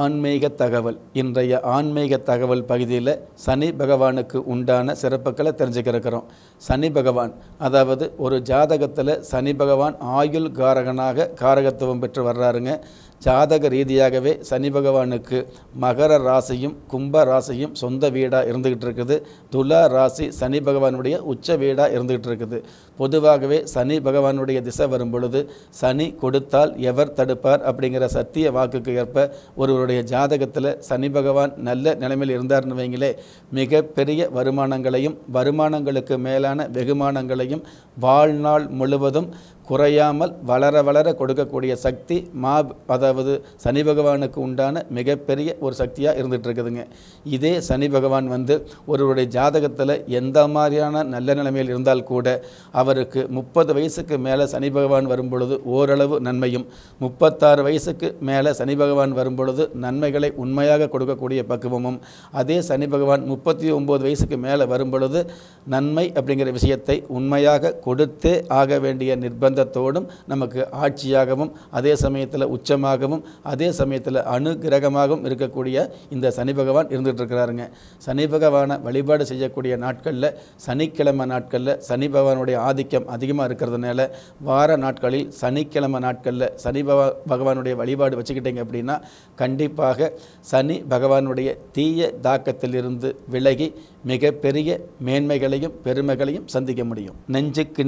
ஆன்மீக தகவல் இன்றைய ஆன்மீக தகவல் பகுதியில் சனி பகவானுக்கு உண்டான சிறப்புகளை தெரிஞ்சுக்கிறக்கிறோம் சனி பகவான் அதாவது ஒரு ஜாதகத்தில் சனி பகவான் ஆயுள் காரகனாக காரகத்துவம் பெற்று வர்றாருங்க ஜாதக ரீதியாகவே சனி பகவானுக்கு மகர ராசியும் கும்ப ராசியும் சொந்த வீடாக இருந்துக்கிட்டு இருக்குது துலா ராசி சனி பகவானுடைய உச்ச வீடாக இருந்துக்கிட்டு இருக்குது பொதுவாகவே சனி பகவானுடைய திசை வரும் பொழுது சனி கொடுத்தால் எவர் தடுப்பார் அப்படிங்கிற சத்திய வாக்குக்கு ஏற்ப ஒரு உங்களுடைய ஜாதகத்தில் சனி பகவான் நல்ல நிலைமையில் இருந்தார்னு வைங்களே மிகப்பெரிய வருமானங்களையும் வருமானங்களுக்கு மேலான வெகுமானங்களையும் வாழ்நாள் முழுவதும் குறையாமல் வளர வளர கொடுக்கக்கூடிய சக்தி மா அதாவது சனி பகவானுக்கு உண்டான மிகப்பெரிய ஒரு சக்தியாக இருந்துகிட்டு இருக்குதுங்க இதே சனி பகவான் வந்து ஒருவருடைய ஜாதகத்தில் எந்த மாதிரியான நல்ல நிலைமையில் இருந்தால் கூட அவருக்கு முப்பது வயசுக்கு மேலே சனி பகவான் வரும் பொழுது ஓரளவு நன்மையும் முப்பத்தாறு வயசுக்கு மேலே சனி பகவான் வரும்பொழுது நன்மைகளை உண்மையாக கொடுக்கக்கூடிய பக்குவமும் அதே சனி பகவான் முப்பத்தி ஒம்பது வயசுக்கு மேலே வரும்பொழுது நன்மை அப்படிங்கிற விஷயத்தை உண்மையாக கொடுத்தே ஆக வேண்டிய நிர்பந்த ஆனந்தத்தோடும் நமக்கு ஆட்சியாகவும் அதே சமயத்தில் உச்சமாகவும் அதே சமயத்தில் அனுகிரகமாகவும் இருக்கக்கூடிய இந்த சனி பகவான் இருந்துகிட்டு இருக்கிறாருங்க சனி பகவானை வழிபாடு செய்யக்கூடிய நாட்களில் சனிக்கிழமை நாட்களில் சனி பகவானுடைய ஆதிக்கம் அதிகமாக இருக்கிறதுனால வார நாட்களில் சனிக்கிழமை நாட்களில் சனி பகவானுடைய வழிபாடு வச்சுக்கிட்டீங்க அப்படின்னா கண்டிப்பாக சனி பகவானுடைய தீய தாக்கத்திலிருந்து விலகி மிகப்பெரிய மேன்மைகளையும் பெருமைகளையும் சந்திக்க முடியும் நெஞ்சுக்கு